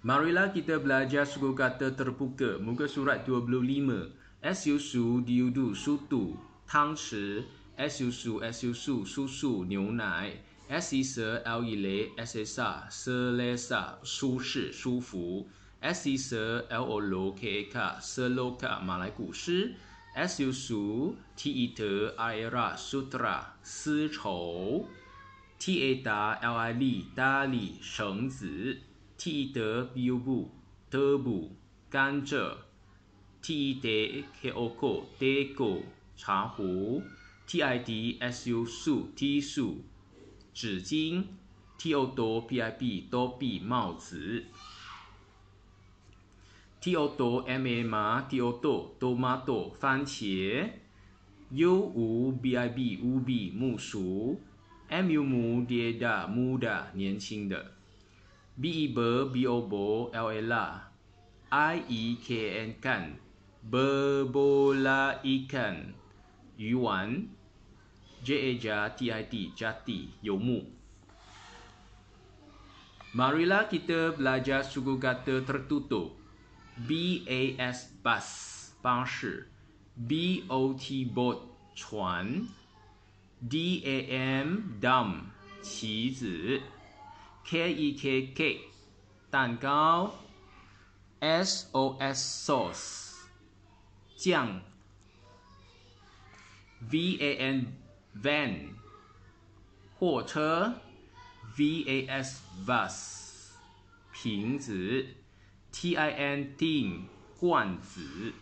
Marilah kita belajar suku kata terbuka muka surat 25. Esusu diudu sutu tangshi esusu esusu susu niunai s e s l e l e s s a s l e s a 舒适舒服 s e s l o l k a e k s l o k a 马来古诗 s u s u t e, e t i r a sutra 丝绸 t a d a l i l i 绳子。梯德布布甘蔗梯德克奥果德国茶壶梯 i d s u 树梯树纸巾 t o 多 b i b 多 b 帽子 t o 多 m a m a t o 多 tomato 番茄 u 五 b i b 五 b 木薯 m u mu die da muda 年轻的。B E B B O B L A L I E K N kan berbola ikan yuan J A J A T I T jati yomu Marilah kita belajar suku kata tertutup B A S bus bangshi B O T boat chuan D A M dam qizi K E K K，蛋糕。S O S sauce，酱。V A N van，货车。V A S bus，瓶子。T I N tin，罐子。